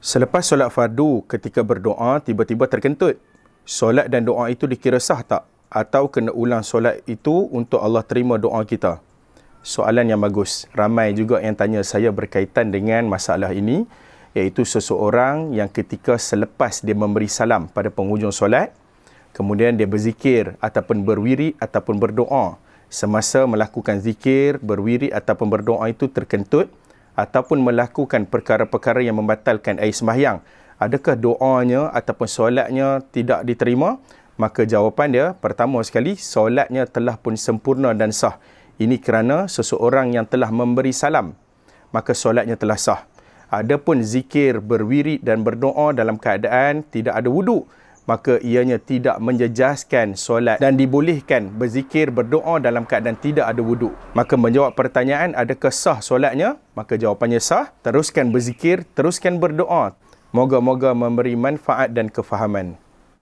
Selepas solat fardu ketika berdoa tiba-tiba terkentut. Solat dan doa itu dikira sah tak? Atau kena ulang solat itu untuk Allah terima doa kita? Soalan yang bagus. Ramai juga yang tanya saya berkaitan dengan masalah ini iaitu seseorang yang ketika selepas dia memberi salam pada penghujung solat kemudian dia berzikir ataupun berwiri ataupun berdoa semasa melakukan zikir, berwiri ataupun berdoa itu terkentut ataupun melakukan perkara-perkara yang membatalkan air sembahyang. Adakah doanya ataupun solatnya tidak diterima? Maka jawapan dia, pertama sekali, solatnya telah pun sempurna dan sah. Ini kerana seseorang yang telah memberi salam, maka solatnya telah sah. Adapun zikir, berwirid dan berdoa dalam keadaan tidak ada wuduk, maka ianya tidak menjejaskan solat dan dibolehkan berzikir berdoa dalam keadaan tidak ada wuduk. Maka menjawab pertanyaan adakah sah solatnya? Maka jawapannya sah. Teruskan berzikir, teruskan berdoa. Moga-moga memberi manfaat dan kefahaman.